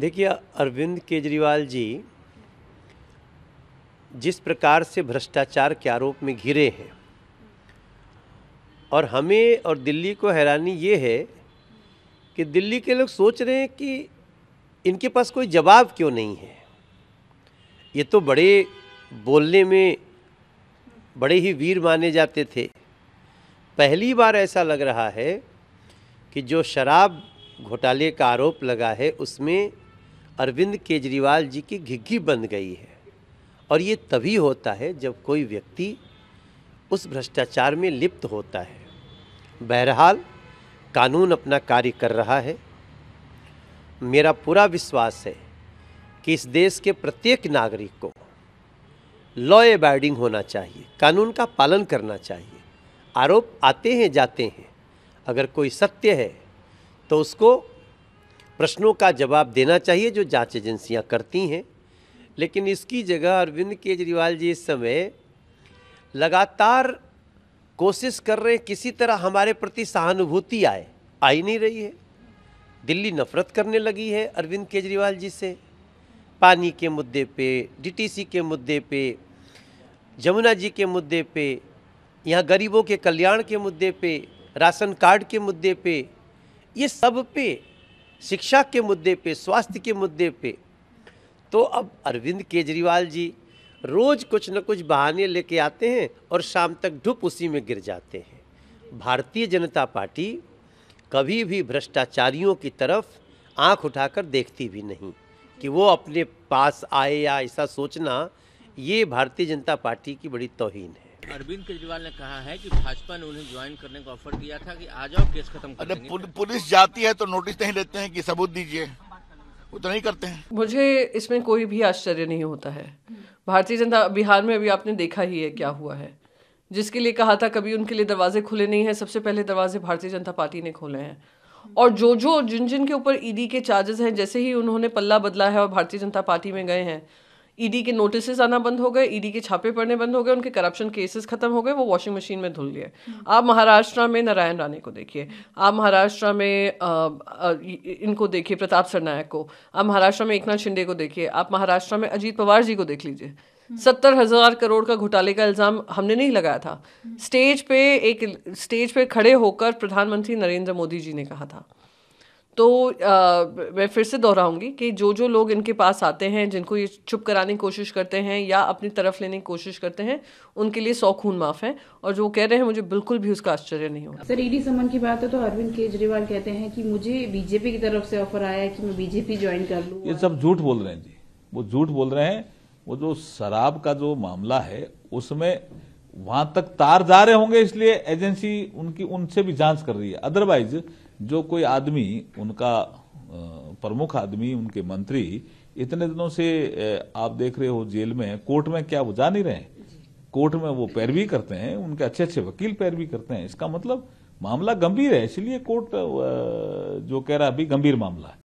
देखिए अरविंद केजरीवाल जी जिस प्रकार से भ्रष्टाचार के आरोप में घिरे हैं और हमें और दिल्ली को हैरानी ये है कि दिल्ली के लोग सोच रहे हैं कि इनके पास कोई जवाब क्यों नहीं है ये तो बड़े बोलने में बड़े ही वीर माने जाते थे पहली बार ऐसा लग रहा है कि जो शराब घोटाले का आरोप लगा है उसमें अरविंद केजरीवाल जी की घिग्घी बन गई है और ये तभी होता है जब कोई व्यक्ति उस भ्रष्टाचार में लिप्त होता है बहरहाल कानून अपना कार्य कर रहा है मेरा पूरा विश्वास है कि इस देश के प्रत्येक नागरिक को लॉ एबाइडिंग होना चाहिए कानून का पालन करना चाहिए आरोप आते हैं जाते हैं अगर कोई सत्य है तो उसको प्रश्नों का जवाब देना चाहिए जो जांच एजेंसियां करती हैं लेकिन इसकी जगह अरविंद केजरीवाल जी इस समय लगातार कोशिश कर रहे हैं किसी तरह हमारे प्रति सहानुभूति आए आई नहीं रही है दिल्ली नफरत करने लगी है अरविंद केजरीवाल जी से पानी के मुद्दे पे डीटीसी के मुद्दे पे जमुना जी के मुद्दे पे यहाँ गरीबों के कल्याण के मुद्दे पे राशन कार्ड के मुद्दे पे ये सब पे शिक्षा के मुद्दे पे स्वास्थ्य के मुद्दे पे तो अब अरविंद केजरीवाल जी रोज़ कुछ न कुछ बहाने लेके आते हैं और शाम तक ढुप उसी में गिर जाते हैं भारतीय जनता पार्टी कभी भी भ्रष्टाचारियों की तरफ आंख उठाकर देखती भी नहीं कि वो अपने पास आए या ऐसा सोचना ये भारतीय जनता पार्टी की बड़ी तोहन है अरविंद केजरीवाल ने कहा है कि भाजपा ने उन्हें ज्वाइन करने का ऑफर दिया था कि आ जाओ केस खत्म कर अरे पुलिस जाती है तो नोटिस नहीं लेते हैं कि सबूत दीजिए वो तो नहीं करते हैं मुझे इसमें कोई भी आश्चर्य नहीं होता है भारतीय जनता बिहार में अभी आपने देखा ही है क्या हुआ है जिसके लिए कहा था कभी उनके लिए दरवाजे खुले नहीं है सबसे पहले दरवाजे भारतीय जनता पार्टी ने खोले हैं और जो जो जिन जिन के ऊपर ईडी e के चार्जेस हैं जैसे ही उन्होंने पल्ला बदला है और भारतीय जनता पार्टी में गए हैं ईडी e के नोटिस आना बंद हो गए ईडी e के छापे पड़ने बंद हो गए उनके करप्शन केसेस खत्म हो गए वो वॉशिंग मशीन में धुल गए हम्म। आप महाराष्ट्र में नारायण राणे को देखिए आप महाराष्ट्र में आ, आ, इनको देखिए प्रताप सरनायक को आप महाराष्ट्र में एकनाथ शिंदे को देखिए आप महाराष्ट्र में अजीत पवार जी को देख लीजिए हम्म। सत्तर हजार करोड़ का घोटाले का इल्जाम हमने नहीं लगाया था हम्म। स्टेज पे एक स्टेज पे खड़े होकर प्रधानमंत्री नरेंद्र मोदी जी ने कहा था तो आ, मैं फिर से दोहराऊंगी कि जो जो लोग इनके पास आते हैं जिनको ये चुप कराने की कोशिश करते हैं या अपनी तरफ लेने की कोशिश करते हैं उनके लिए सौ खून माफ है और जो कह रहे हैं मुझे बिल्कुल भी उसका आश्चर्य नहीं होगा सर ईडी समन की बात है तो अरविंद केजरीवाल कहते हैं कि मुझे बीजेपी की तरफ से ऑफर आया कि मैं बीजेपी ज्वाइन कर लूँ ये सब झूठ बोल रहे हैं जी वो झूठ बोल रहे हैं वो जो शराब का जो मामला है उसमें वहां तक तार जा रहे होंगे इसलिए एजेंसी उनकी उनसे भी जांच कर रही है अदरवाइज जो कोई आदमी उनका प्रमुख आदमी उनके मंत्री इतने दिनों से आप देख रहे हो जेल में कोर्ट में क्या वो जा नहीं रहे कोर्ट में वो पैरवी करते हैं उनके अच्छे अच्छे वकील पैरवी करते हैं इसका मतलब मामला गंभीर है इसलिए कोर्ट जो कह रहा है अभी गंभीर मामला है